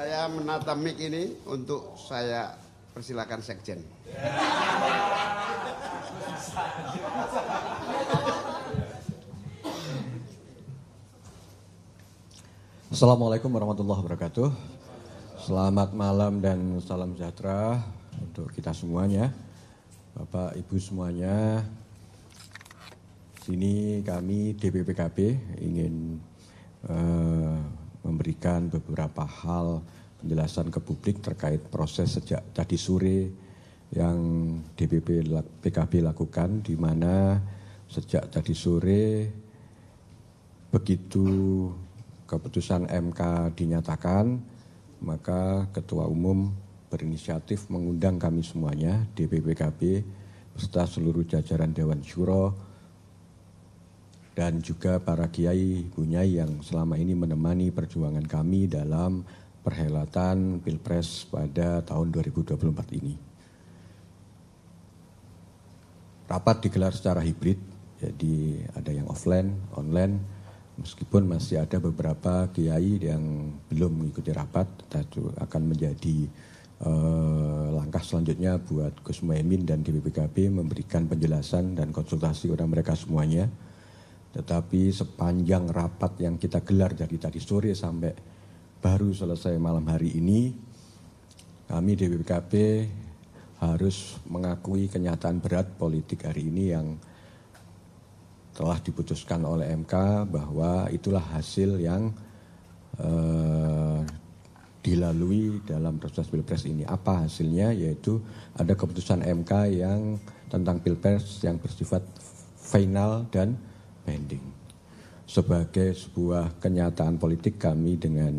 Saya menata mic ini untuk saya persilakan sekjen. Assalamualaikum warahmatullahi wabarakatuh. Selamat malam dan salam sejahtera untuk kita semuanya. Bapak Ibu semuanya. Sini kami DPPKB ingin uh, memberikan beberapa hal penjelasan ke publik terkait proses sejak tadi sore yang DPP PKB lakukan di mana sejak tadi sore begitu keputusan MK dinyatakan maka Ketua Umum berinisiatif mengundang kami semuanya DPP PKB serta seluruh jajaran Dewan Syuro dan juga para kiai bunyai yang selama ini menemani perjuangan kami dalam perhelatan Pilpres pada tahun 2024 ini. Rapat digelar secara hibrid, jadi ada yang offline, online, meskipun masih ada beberapa kiai yang belum mengikuti rapat, akan menjadi eh, langkah selanjutnya buat Gus Muhaimin dan DPPKB memberikan penjelasan dan konsultasi kepada mereka semuanya tetapi sepanjang rapat yang kita gelar dari tadi sore sampai baru selesai malam hari ini, kami di BPKP harus mengakui kenyataan berat politik hari ini yang telah diputuskan oleh MK bahwa itulah hasil yang eh, dilalui dalam proses pilpres ini. Apa hasilnya? Yaitu ada keputusan MK yang tentang pilpres yang bersifat final dan pending. Sebagai sebuah kenyataan politik kami dengan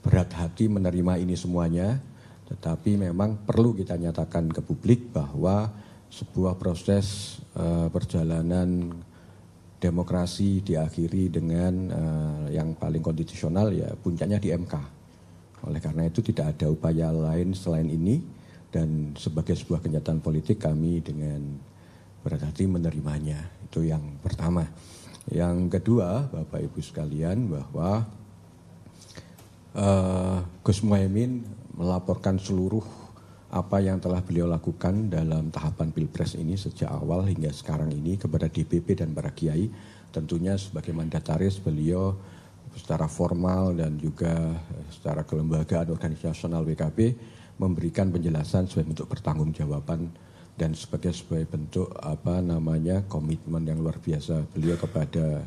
berat hati menerima ini semuanya, tetapi memang perlu kita nyatakan ke publik bahwa sebuah proses uh, perjalanan demokrasi diakhiri dengan uh, yang paling konstitusional ya puncaknya di MK. Oleh karena itu tidak ada upaya lain selain ini dan sebagai sebuah kenyataan politik kami dengan berat hati menerimanya. Itu yang pertama. Yang kedua, Bapak Ibu sekalian, bahwa uh, Gus Muhaymin melaporkan seluruh apa yang telah beliau lakukan dalam tahapan pilpres ini sejak awal hingga sekarang ini kepada DPP dan para kiai tentunya sebagai mandataris beliau secara formal dan juga secara kelembagaan organisasional WKP memberikan penjelasan sebagai bentuk pertanggungjawaban dan sebagai sebagai bentuk apa namanya komitmen yang luar biasa beliau kepada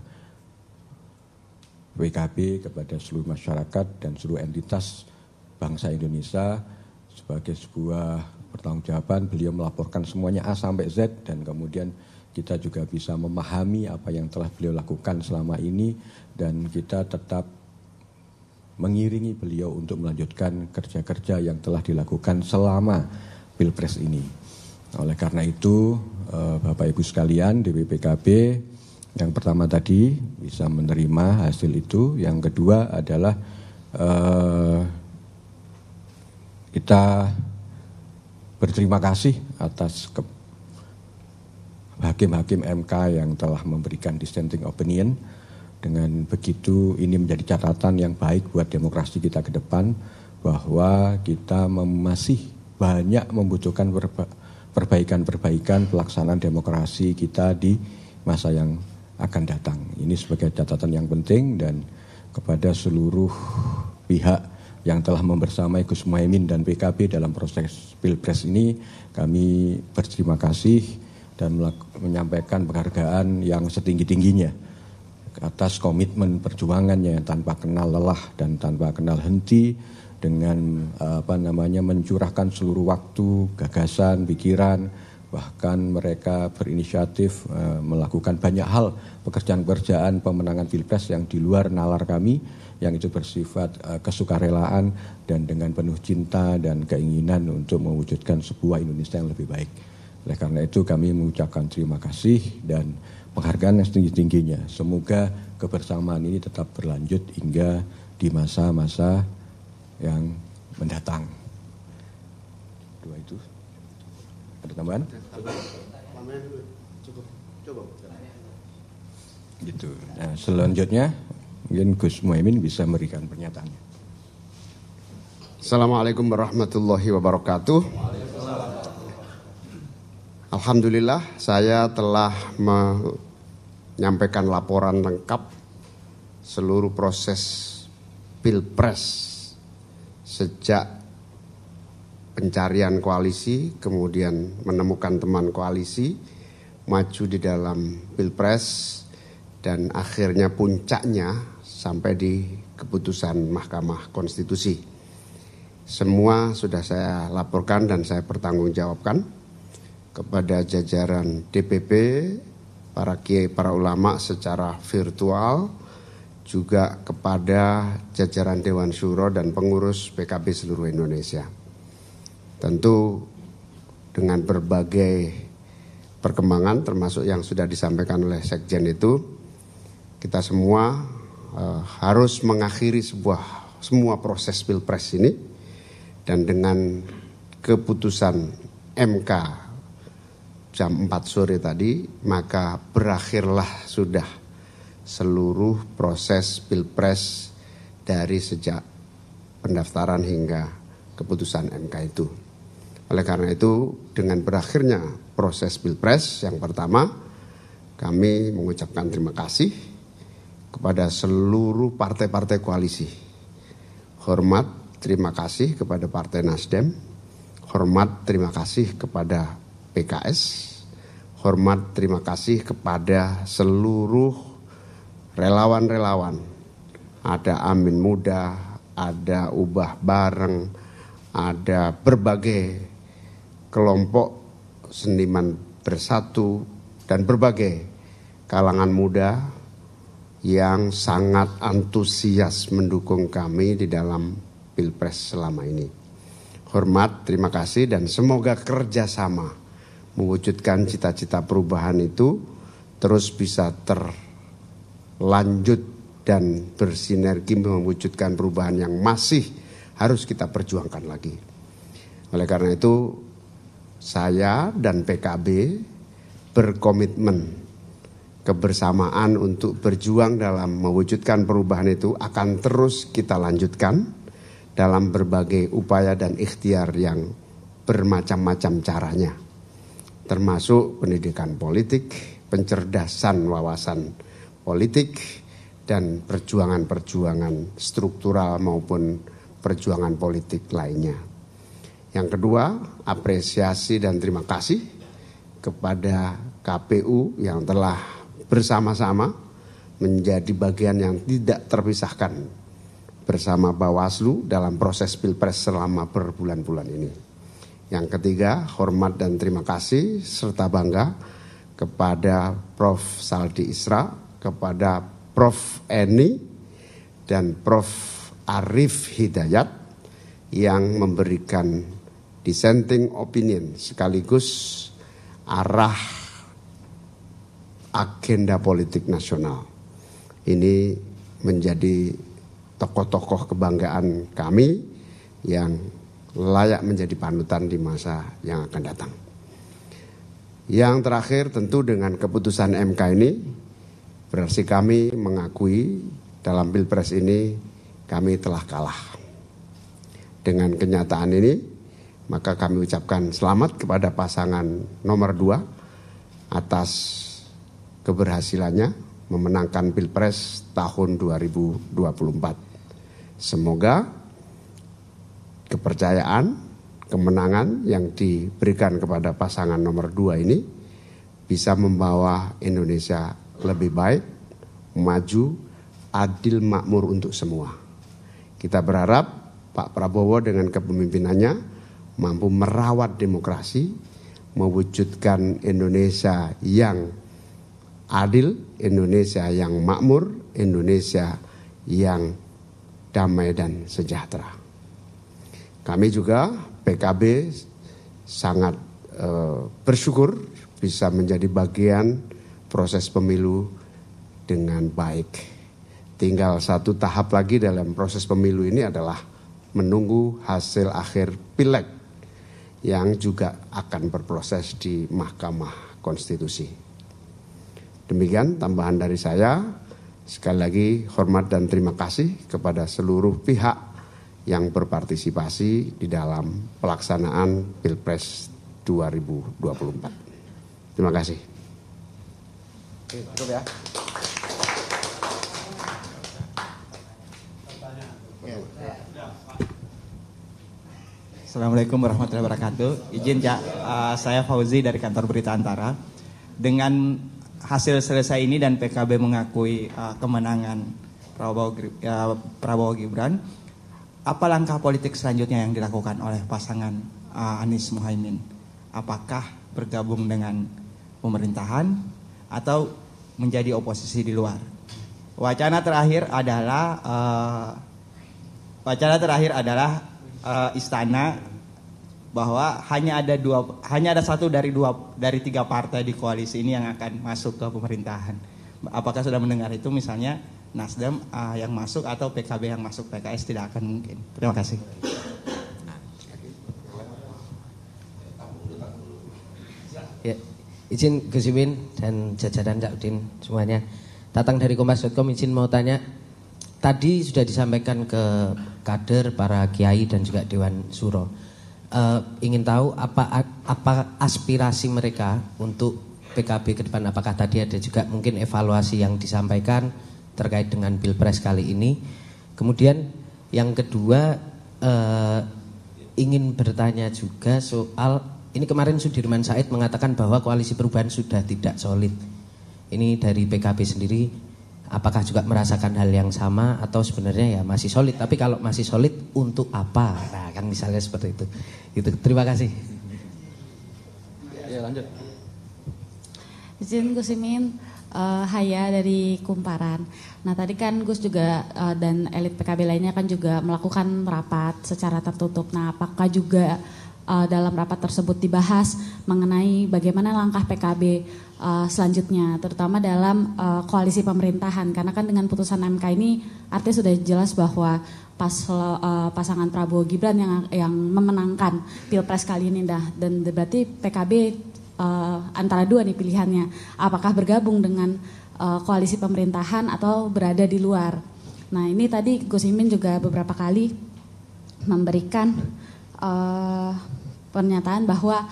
WKB kepada seluruh masyarakat dan seluruh entitas bangsa Indonesia sebagai sebuah pertanggungjawaban beliau melaporkan semuanya A sampai Z dan kemudian kita juga bisa memahami apa yang telah beliau lakukan selama ini dan kita tetap mengiringi beliau untuk melanjutkan kerja-kerja yang telah dilakukan selama Pilpres ini. Oleh karena itu, eh, Bapak Ibu sekalian di BPKB, yang pertama tadi bisa menerima hasil itu, yang kedua adalah eh, kita berterima kasih atas hakim-hakim MK yang telah memberikan dissenting opinion. Dengan begitu ini menjadi catatan yang baik buat demokrasi kita ke depan bahwa kita masih banyak membutuhkan perbaikan-perbaikan pelaksanaan demokrasi kita di masa yang akan datang. Ini sebagai catatan yang penting dan kepada seluruh pihak yang telah membersamai Gus Muhaimin dan PKB dalam proses pilpres ini kami berterima kasih dan menyampaikan penghargaan yang setinggi-tingginya atas komitmen perjuangannya yang tanpa kenal lelah dan tanpa kenal henti dengan apa namanya mencurahkan seluruh waktu, gagasan, pikiran, bahkan mereka berinisiatif e, melakukan banyak hal pekerjaan-pekerjaan pemenangan pilpres yang di luar nalar kami, yang itu bersifat e, kesukarelaan dan dengan penuh cinta dan keinginan untuk mewujudkan sebuah Indonesia yang lebih baik. Oleh karena itu kami mengucapkan terima kasih dan penghargaan yang setinggi-tingginya. Semoga kebersamaan ini tetap berlanjut hingga di masa-masa yang mendatang. Dua itu. Ada tambahan? Gitu. Nah, selanjutnya mungkin Gus Muhaimin bisa memberikan pernyataannya. Assalamualaikum warahmatullahi wabarakatuh. Alhamdulillah saya telah menyampaikan laporan lengkap seluruh proses pilpres sejak pencarian koalisi, kemudian menemukan teman koalisi, maju di dalam pilpres, dan akhirnya puncaknya sampai di keputusan Mahkamah Konstitusi. Semua sudah saya laporkan dan saya pertanggungjawabkan kepada jajaran DPP, para kiai, para ulama secara virtual juga kepada jajaran Dewan Syuro dan pengurus PKB seluruh Indonesia. Tentu dengan berbagai perkembangan termasuk yang sudah disampaikan oleh Sekjen itu, kita semua eh, harus mengakhiri sebuah semua proses pilpres ini dan dengan keputusan MK jam 4 sore tadi maka berakhirlah sudah seluruh proses pilpres dari sejak pendaftaran hingga keputusan MK itu. Oleh karena itu, dengan berakhirnya proses pilpres yang pertama, kami mengucapkan terima kasih kepada seluruh partai-partai koalisi. Hormat, terima kasih kepada Partai Nasdem. Hormat, terima kasih kepada PKS. Hormat, terima kasih kepada seluruh relawan-relawan. Ada Amin Muda, ada Ubah Bareng, ada berbagai kelompok seniman bersatu dan berbagai kalangan muda yang sangat antusias mendukung kami di dalam Pilpres selama ini. Hormat, terima kasih dan semoga kerjasama mewujudkan cita-cita perubahan itu terus bisa ter lanjut dan bersinergi mewujudkan perubahan yang masih harus kita perjuangkan lagi. Oleh karena itu, saya dan PKB berkomitmen kebersamaan untuk berjuang dalam mewujudkan perubahan itu akan terus kita lanjutkan dalam berbagai upaya dan ikhtiar yang bermacam-macam caranya termasuk pendidikan politik, pencerdasan wawasan politik dan perjuangan-perjuangan struktural maupun perjuangan politik lainnya. Yang kedua, apresiasi dan terima kasih kepada KPU yang telah bersama-sama menjadi bagian yang tidak terpisahkan bersama Bawaslu dalam proses pilpres selama berbulan-bulan ini. Yang ketiga, hormat dan terima kasih serta bangga kepada Prof. Saldi Isra kepada Prof. Eni dan Prof. Arif Hidayat yang memberikan dissenting opinion sekaligus arah agenda politik nasional. Ini menjadi tokoh-tokoh kebanggaan kami yang layak menjadi panutan di masa yang akan datang. Yang terakhir tentu dengan keputusan MK ini Berarti kami mengakui dalam Pilpres ini kami telah kalah. Dengan kenyataan ini, maka kami ucapkan selamat kepada pasangan nomor dua atas keberhasilannya memenangkan Pilpres tahun 2024. Semoga kepercayaan, kemenangan yang diberikan kepada pasangan nomor dua ini bisa membawa Indonesia lebih baik, maju, adil, makmur untuk semua. Kita berharap Pak Prabowo dengan kepemimpinannya mampu merawat demokrasi, mewujudkan Indonesia yang adil, Indonesia yang makmur, Indonesia yang damai dan sejahtera. Kami juga PKB sangat eh, bersyukur bisa menjadi bagian proses pemilu dengan baik. Tinggal satu tahap lagi dalam proses pemilu ini adalah menunggu hasil akhir pileg yang juga akan berproses di Mahkamah Konstitusi. Demikian tambahan dari saya. Sekali lagi hormat dan terima kasih kepada seluruh pihak yang berpartisipasi di dalam pelaksanaan Pilpres 2024. Terima kasih. Oke, cukup ya. ya. Assalamualaikum warahmatullahi wabarakatuh. Izin ya, uh, saya Fauzi dari kantor Berita Antara. Dengan hasil selesai ini dan PKB mengakui uh, kemenangan Prabowo, uh, Prabowo Gibran, apa langkah politik selanjutnya yang dilakukan oleh pasangan uh, Anies Muhaimin? Apakah bergabung dengan pemerintahan atau menjadi oposisi di luar. Wacana terakhir adalah uh, wacana terakhir adalah uh, istana bahwa hanya ada dua hanya ada satu dari dua dari tiga partai di koalisi ini yang akan masuk ke pemerintahan. Apakah sudah mendengar itu misalnya Nasdem uh, yang masuk atau PKB yang masuk PKS tidak akan mungkin. Terima kasih. Ya, izin Gus Iwin dan jajaran Cak Udin semuanya. datang dari Kompas.com izin mau tanya, tadi sudah disampaikan ke kader, para kiai dan juga Dewan Suro. Uh, ingin tahu apa apa aspirasi mereka untuk PKB ke depan? Apakah tadi ada juga mungkin evaluasi yang disampaikan terkait dengan pilpres kali ini? Kemudian yang kedua uh, ingin bertanya juga soal ini kemarin Sudirman Said mengatakan bahwa koalisi perubahan sudah tidak solid. Ini dari PKB sendiri, apakah juga merasakan hal yang sama atau sebenarnya ya masih solid? Tapi kalau masih solid, untuk apa? Nah, kan misalnya seperti itu. Itu terima kasih. Ya lanjut. Izin Gus Imin, uh, eh, Haya dari Kumparan. Nah tadi kan Gus juga uh, dan elit PKB lainnya kan juga melakukan rapat secara tertutup. Nah apakah juga uh, dalam rapat tersebut dibahas mengenai bagaimana langkah PKB uh, eh, selanjutnya, terutama dalam uh, koalisi pemerintahan. Karena kan dengan putusan MK ini artinya sudah jelas bahwa pas uh, pasangan Prabowo Gibran yang yang memenangkan pilpres kali ini dah, dan berarti PKB uh, antara dua nih pilihannya, apakah bergabung dengan uh, koalisi pemerintahan atau berada di luar. Nah ini tadi Gus Imin juga beberapa kali memberikan uh, pernyataan bahwa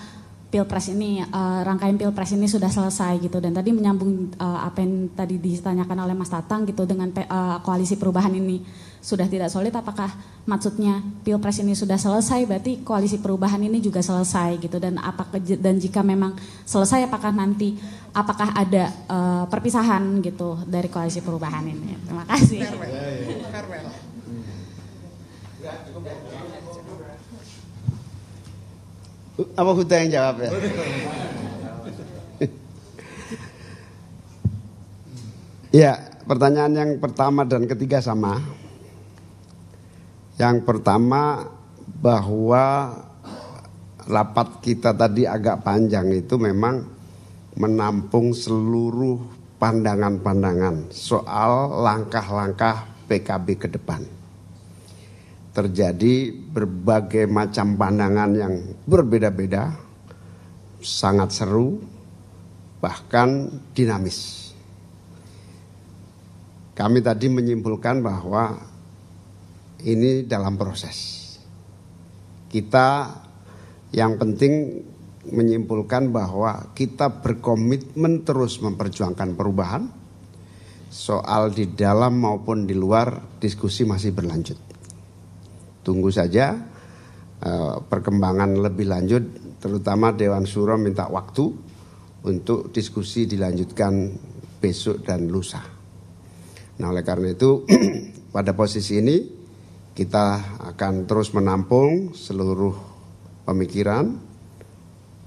pilpres ini uh, rangkaian pilpres ini sudah selesai gitu dan tadi menyambung uh, apa yang tadi ditanyakan oleh Mas Tatang gitu dengan uh, koalisi perubahan ini sudah tidak solid apakah maksudnya pilpres ini sudah selesai berarti koalisi perubahan ini juga selesai gitu dan apakah dan jika memang selesai apakah nanti apakah ada uh, perpisahan gitu dari koalisi perubahan ini terima kasih. Farewell. Farewell. Farewell. Ya, apa Huda yang jawab ya? ya, pertanyaan yang pertama dan ketiga sama. Yang pertama bahwa rapat kita tadi agak panjang itu memang menampung seluruh pandangan-pandangan soal langkah-langkah PKB ke depan terjadi berbagai macam pandangan yang berbeda-beda, sangat seru, bahkan dinamis. Kami tadi menyimpulkan bahwa ini dalam proses. Kita yang penting menyimpulkan bahwa kita berkomitmen terus memperjuangkan perubahan. Soal di dalam maupun di luar diskusi masih berlanjut. Tunggu saja uh, perkembangan lebih lanjut, terutama Dewan Suro minta waktu untuk diskusi dilanjutkan besok dan lusa. Nah, oleh karena itu pada posisi ini kita akan terus menampung seluruh pemikiran,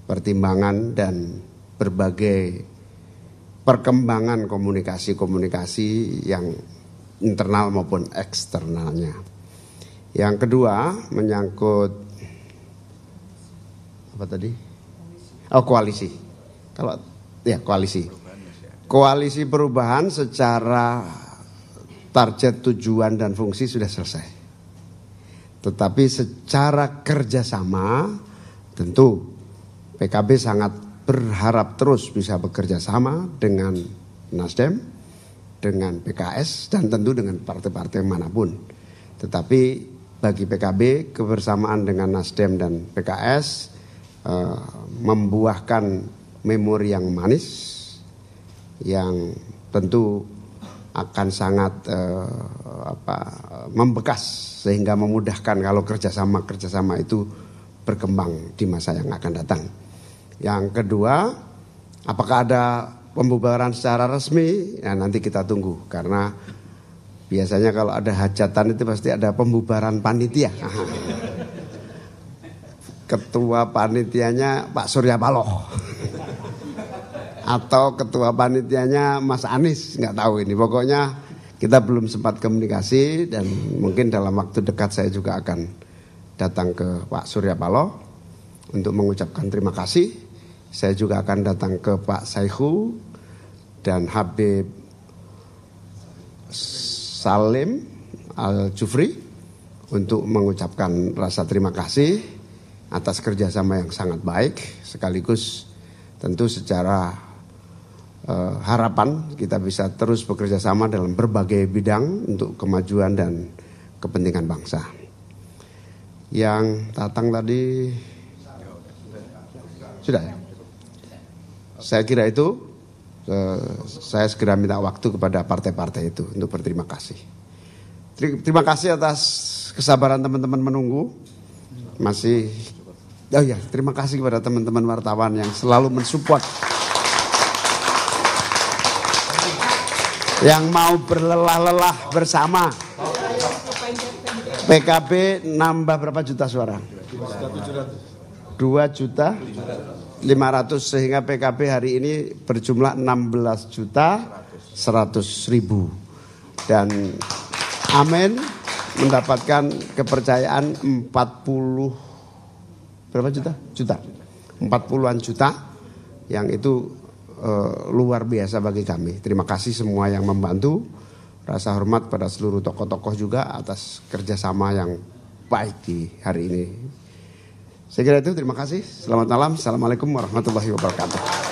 pertimbangan dan berbagai perkembangan komunikasi-komunikasi yang internal maupun eksternalnya. Yang kedua menyangkut apa tadi? Oh koalisi. Kalau ya koalisi. Koalisi perubahan secara target tujuan dan fungsi sudah selesai. Tetapi secara kerjasama tentu PKB sangat berharap terus bisa bekerja sama dengan Nasdem, dengan PKS dan tentu dengan partai-partai manapun. Tetapi bagi PKB kebersamaan dengan Nasdem dan PKS eh, membuahkan memori yang manis yang tentu akan sangat eh, apa, membekas sehingga memudahkan kalau kerjasama kerjasama itu berkembang di masa yang akan datang. Yang kedua, apakah ada pembubaran secara resmi? Nah, nanti kita tunggu karena Biasanya kalau ada hajatan itu pasti ada pembubaran panitia. Ketua panitianya Pak Surya Paloh. Atau ketua panitianya Mas Anies, nggak tahu ini. Pokoknya kita belum sempat komunikasi dan mungkin dalam waktu dekat saya juga akan datang ke Pak Surya Paloh untuk mengucapkan terima kasih. Saya juga akan datang ke Pak Saihu dan Habib Salim Al-Jufri untuk mengucapkan rasa terima kasih atas kerjasama yang sangat baik sekaligus tentu secara uh, harapan kita bisa terus bekerja sama dalam berbagai bidang untuk kemajuan dan kepentingan bangsa. Yang datang tadi sudah ya. Saya kira itu Eh, saya segera minta waktu kepada partai-partai itu untuk berterima kasih. Terima kasih atas kesabaran teman-teman menunggu. Masih Oh ya, terima kasih kepada teman-teman wartawan yang selalu mensupport. Yang mau berlelah-lelah bersama. PKB nambah berapa juta suara? 2 juta 500 sehingga PKB hari ini berjumlah 16 juta 100 ribu dan Amin mendapatkan kepercayaan 40 berapa juta juta 40-an juta yang itu e, luar biasa bagi kami terima kasih semua yang membantu rasa hormat pada seluruh tokoh-tokoh juga atas kerjasama yang baik di hari ini saya kira itu, terima kasih. Selamat malam. Assalamualaikum warahmatullahi wabarakatuh.